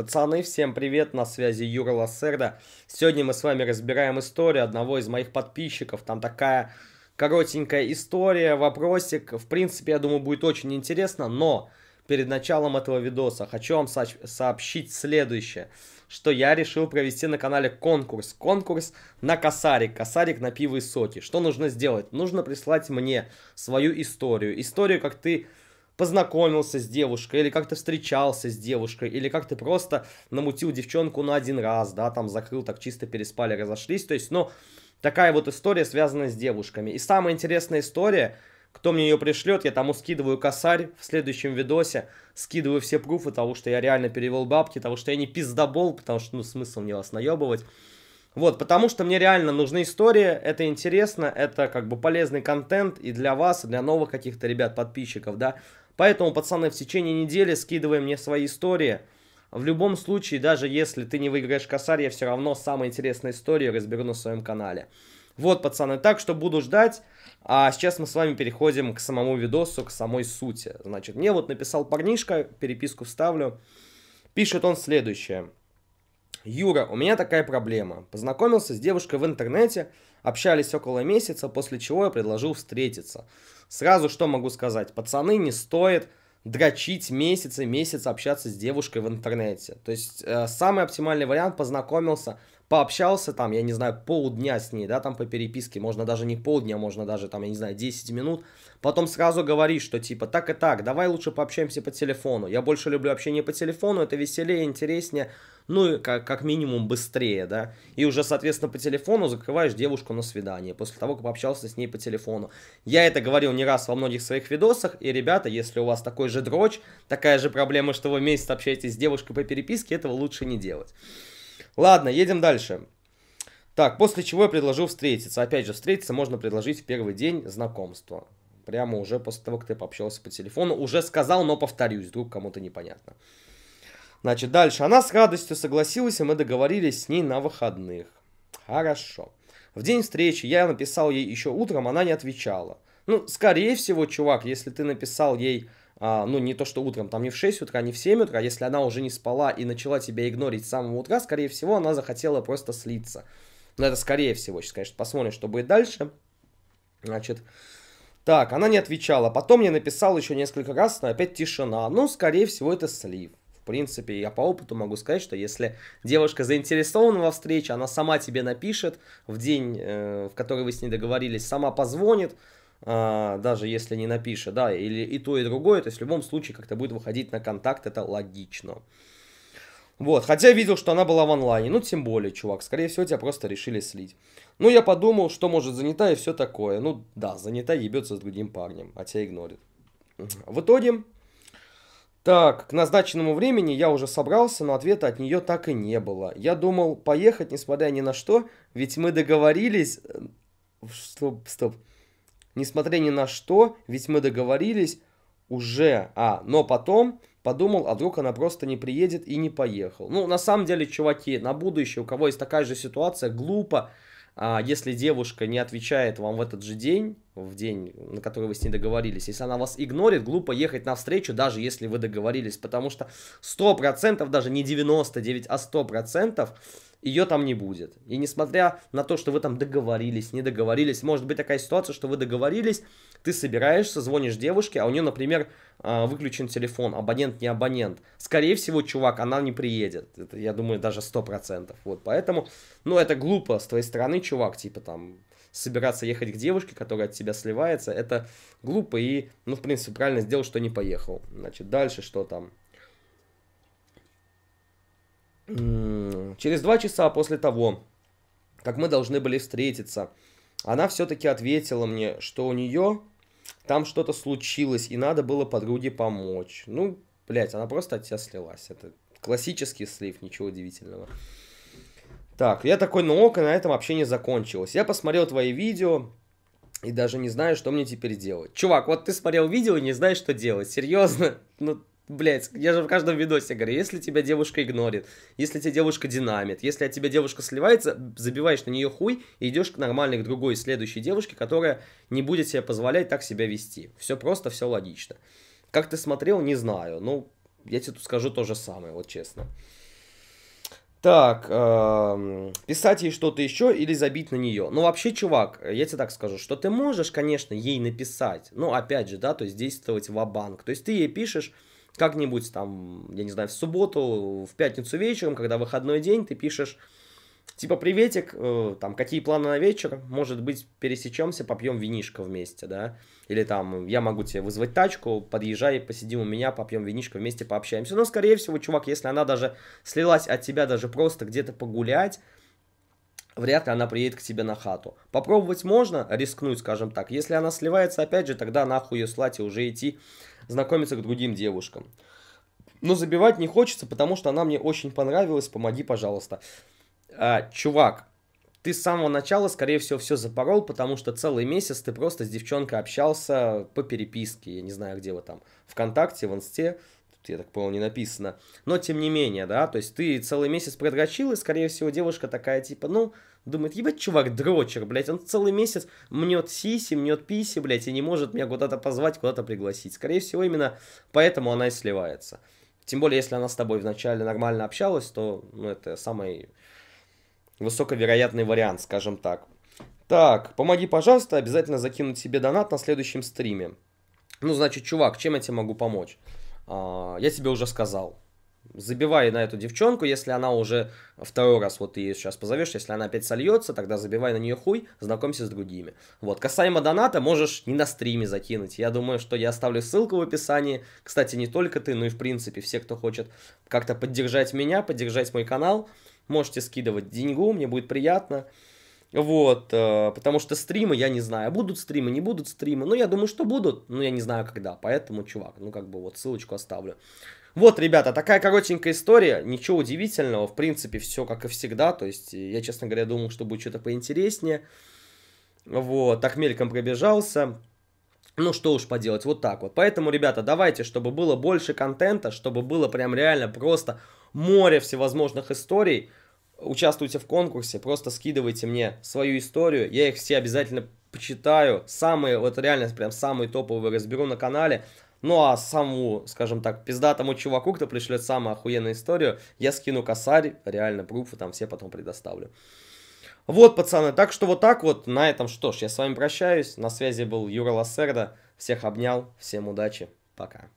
Пацаны, всем привет, на связи Юра Лассерда. Сегодня мы с вами разбираем историю одного из моих подписчиков. Там такая коротенькая история, вопросик. В принципе, я думаю, будет очень интересно, но перед началом этого видоса хочу вам сообщить следующее, что я решил провести на канале конкурс. Конкурс на косарик, косарик на пиво и соки. Что нужно сделать? Нужно прислать мне свою историю. Историю, как ты познакомился с девушкой, или как то встречался с девушкой, или как ты просто намутил девчонку на один раз, да, там закрыл, так чисто переспали, разошлись. То есть, ну, такая вот история, связанная с девушками. И самая интересная история, кто мне ее пришлет, я тому скидываю косарь в следующем видосе, скидываю все пруфы того, что я реально перевел бабки, того, что я не пиздобол, потому что, ну, смысл мне вас наебывать. Вот, потому что мне реально нужны истории, это интересно, это как бы полезный контент и для вас, и для новых каких-то ребят, подписчиков, да. Поэтому, пацаны, в течение недели скидывай мне свои истории. В любом случае, даже если ты не выиграешь косарь, я все равно самые интересные истории разберу на своем канале. Вот, пацаны, так что буду ждать. А сейчас мы с вами переходим к самому видосу, к самой сути. Значит, мне вот написал парнишка, переписку вставлю. Пишет он следующее. Юра, у меня такая проблема. Познакомился с девушкой в интернете, Общались около месяца, после чего я предложил встретиться. Сразу что могу сказать? Пацаны, не стоит дрочить месяц и месяц общаться с девушкой в интернете. То есть э, самый оптимальный вариант познакомился, пообщался там, я не знаю, полдня с ней, да, там по переписке, можно даже не полдня, можно даже там, я не знаю, 10 минут, потом сразу говоришь, что типа так и так, давай лучше пообщаемся по телефону, я больше люблю общение по телефону, это веселее, интереснее, ну и как, как минимум быстрее, да, и уже, соответственно, по телефону закрываешь девушку на свидание, после того, как пообщался с ней по телефону. Я это говорил не раз во многих своих видосах, и, ребята, если у вас такой же дрочь, такая же проблема, что вы месяц общаетесь с девушкой по переписке, этого лучше не делать. Ладно, едем дальше. Так, после чего я предложил встретиться. Опять же, встретиться можно предложить в первый день знакомства. Прямо уже после того, как ты пообщался по телефону. Уже сказал, но повторюсь, вдруг кому-то непонятно. Значит, дальше. Она с радостью согласилась, и мы договорились с ней на выходных. Хорошо. В день встречи я написал ей еще утром, она не отвечала. Ну, скорее всего, чувак, если ты написал ей а, ну, не то что утром, там не в 6 утра, не в 7 утра, если она уже не спала и начала тебя игнорить с самого утра, скорее всего, она захотела просто слиться. Но это скорее всего. Сейчас, конечно, посмотрим, что будет дальше. Значит, так, она не отвечала. Потом мне написал еще несколько раз, но опять тишина. Ну, скорее всего, это слив. В принципе, я по опыту могу сказать, что если девушка заинтересована во встрече, она сама тебе напишет в день, э, в который вы с ней договорились, сама позвонит, а, даже если не напишет, да, или и то, и другое, то есть в любом случае как-то будет выходить на контакт, это логично. Вот, хотя я видел, что она была в онлайне, ну тем более, чувак, скорее всего тебя просто решили слить. Ну я подумал, что может занята и все такое, ну да, занята ебется с другим парнем, а тебя игнорит. В итоге, так, к назначенному времени я уже собрался, но ответа от нее так и не было. Я думал поехать, несмотря ни на что, ведь мы договорились... Э, что, стоп, стоп несмотря ни на что, ведь мы договорились уже, а, но потом подумал, а вдруг она просто не приедет и не поехал. Ну, на самом деле, чуваки, на будущее, у кого есть такая же ситуация, глупо, а, если девушка не отвечает вам в этот же день, в день, на который вы с ней договорились. Если она вас игнорит, глупо ехать навстречу, даже если вы договорились, потому что 100%, даже не 99, а 100% ее там не будет. И несмотря на то, что вы там договорились, не договорились, может быть такая ситуация, что вы договорились, ты собираешься, звонишь девушке, а у нее, например, а, выключен телефон, абонент не абонент. Скорее всего, чувак, она не приедет. Это, я думаю, даже 100%. Вот, поэтому, ну, это глупо с твоей стороны, чувак, типа там, собираться ехать к девушке, которая от тебя сливается, это глупо и, ну, в принципе, правильно сделал, что не поехал. Значит, дальше что там? Через два часа после того, как мы должны были встретиться, она все-таки ответила мне, что у нее там что-то случилось, и надо было подруге помочь. Ну, блядь, она просто от тебя слилась. Это классический слив, ничего удивительного. Так, я такой, ну ок, и на этом общение закончилось. Я посмотрел твои видео и даже не знаю, что мне теперь делать. Чувак, вот ты смотрел видео и не знаешь, что делать. Серьезно? Ну, блядь, я же в каждом видосе говорю, если тебя девушка игнорит, если тебя девушка динамит, если от тебя девушка сливается, забиваешь на нее хуй и идешь к нормальной, к другой, следующей девушке, которая не будет себе позволять так себя вести. Все просто, все логично. Как ты смотрел, не знаю, Ну я тебе тут скажу то же самое, вот честно. Так, э, писать ей что-то еще или забить на нее. Ну, вообще, чувак, я тебе так скажу, что ты можешь, конечно, ей написать, но, опять же, да, то есть действовать в банк То есть ты ей пишешь как-нибудь там, я не знаю, в субботу, в пятницу вечером, когда выходной день, ты пишешь Типа, приветик, э, там, какие планы на вечер? Может быть, пересечемся, попьем винишко вместе, да? Или там, я могу тебе вызвать тачку, подъезжай, посидим у меня, попьем винишко вместе, пообщаемся. Но, скорее всего, чувак, если она даже слилась от тебя даже просто где-то погулять, вряд ли она приедет к тебе на хату. Попробовать можно, рискнуть, скажем так. Если она сливается, опять же, тогда нахуй ее слать и уже идти знакомиться к другим девушкам. Но забивать не хочется, потому что она мне очень понравилась, помоги, пожалуйста а, чувак, ты с самого начала, скорее всего, все запорол, потому что целый месяц ты просто с девчонкой общался по переписке, я не знаю, где вы там, ВКонтакте, в Инсте, тут, я так понял, не написано, но тем не менее, да, то есть ты целый месяц продрочил, и, скорее всего, девушка такая, типа, ну, думает, ебать, чувак, дрочер, блядь, он целый месяц мнет сиси, мнет писи, блядь, и не может меня куда-то позвать, куда-то пригласить, скорее всего, именно поэтому она и сливается. Тем более, если она с тобой вначале нормально общалась, то ну, это самый высоковероятный вариант, скажем так. Так, помоги, пожалуйста, обязательно закинуть себе донат на следующем стриме. Ну, значит, чувак, чем я тебе могу помочь? А, я тебе уже сказал. Забивай на эту девчонку, если она уже второй раз, вот ты ее сейчас позовешь, если она опять сольется, тогда забивай на нее хуй, знакомься с другими. Вот, касаемо доната, можешь не на стриме закинуть. Я думаю, что я оставлю ссылку в описании. Кстати, не только ты, но и в принципе все, кто хочет как-то поддержать меня, поддержать мой канал, Можете скидывать деньгу, мне будет приятно. Вот, э, потому что стримы, я не знаю, будут стримы, не будут стримы. но ну, я думаю, что будут, но я не знаю, когда. Поэтому, чувак, ну, как бы вот ссылочку оставлю. Вот, ребята, такая коротенькая история, ничего удивительного, в принципе, все как и всегда, то есть я, честно говоря, думал, что будет что-то поинтереснее, вот, так мельком пробежался, ну что уж поделать, вот так вот. Поэтому, ребята, давайте, чтобы было больше контента, чтобы было прям реально просто море всевозможных историй, участвуйте в конкурсе, просто скидывайте мне свою историю, я их все обязательно почитаю, самые, вот реально прям самые топовые разберу на канале, ну а саму, скажем так, пиздатому чуваку, кто пришлет самую охуенную историю, я скину косарь, реально, пруфы там все потом предоставлю. Вот, пацаны, так что вот так вот, на этом что ж, я с вами прощаюсь, на связи был Юра Лассерда, всех обнял, всем удачи, пока.